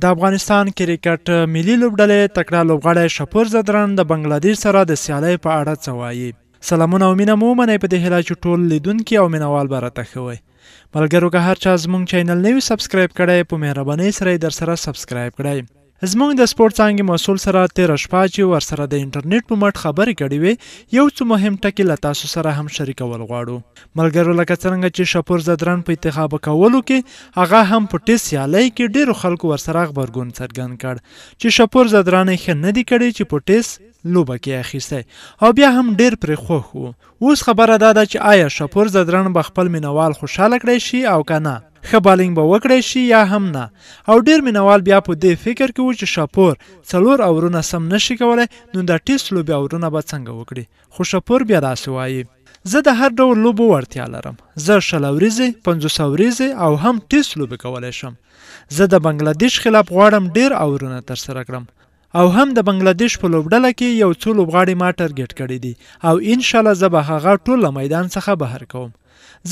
د افغانستان کرکټ ملي لوبډلې تکړه لوبغاړی شپور زدران د بنگلاديش سره د سیالۍ په اړه څه وایي سلامونه او مینه مو منئ په دې هیله چې ټول لیدونکي او مینوال به راته ښه وئ ملګرو که هر چا زموږ چینل نوي سبسکرایب کړی په مهربانۍ سره یې درسره سبسکرایب کړئ زمونږ د سپورت څانګې مسول سره تیر شپه چې ورسره د انټرنیټ په مټ خبرې کړې وي یو څه مهم ټکي له تاسو سره هم شریکول غواړو ملګرو لکه څنګه چې شاپور زدران په انتخاب کولو کې هغه هم په ټیس سیالۍ کې ډیرو خلکو ورسره خبرګون څرګند کړ چې شاپور زدران یې ښه نه دی کړی چې په ټیس لوبه کې اخیسته او بیا هم ډیر پرې خوښ وو اوس خبره دا ده چې آیا شاپور زدرن به خپل مینوال خوشاله کړی شي او که نه ښه بالینګ به با وکړی شي یا هم نه او ډیر مینوال بیا په دې فکر کې وو چې شاپور څلور اورونه سم نشي کولی نو دا ټیس لوبې اورونه به څنګه وکړي خو شاپور بیا داسې وایي زه د هر ډول لوبو وړتیا لرم زه شل ورځې پنځوس ورځې او هم ټیس لوبې کولی شم زه د بنګلاديش خلاف غواړم ډیر اورونه ترسره کړم او هم د بنگلاديش په لوبډله کې یو څو لوبغاړي ما ټارګټ کړي دي او ان شاء الله زه به هغه ټول له میدان څخه بهر کوم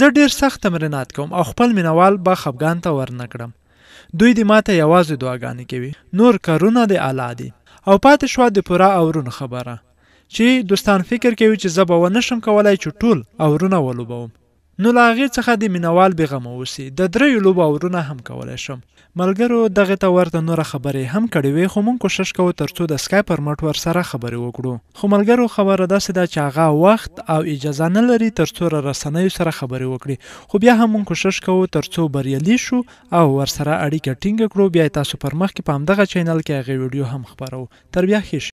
زه ډیر سخت تمرینات کوم او خپل مینوال به خفګان ته ورنکړم دوی د ماته یوازې دعاګانې کوي نور کارونه د اعلی دي او پاتې شو د پوره او رون خبره چې دوستان فکر کوي چې زه به ونه شم کولای چې ټول اورونه ولوبوم نو لاغه څخه د مینوال بیغم اوسي د درې لوب اورونه هم کولای شم ملګرو دغه ته ورته نور خبرې هم کړې وې خو مونږ کوشش کوو ترڅو د سکای پر مټ ور سره خبرې وکړو خو ملګرو خبره داسې ده چې هغه وخت او اجازه نه لري ترڅو را رسنۍ سره خبرې وکړي خو بیا هم مونږ کوشش کوو ترڅو بریالي شو او ور سره اړیکه ټینګ کړو بیا تاسو پر مخ کې په همدغه چینل کې هغه ویډیو هم خبرو تر بیا خیش